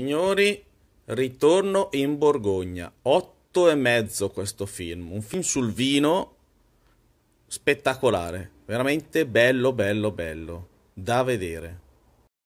Signori, ritorno in Borgogna, 8 e mezzo questo film, un film sul vino spettacolare, veramente bello, bello, bello, da vedere.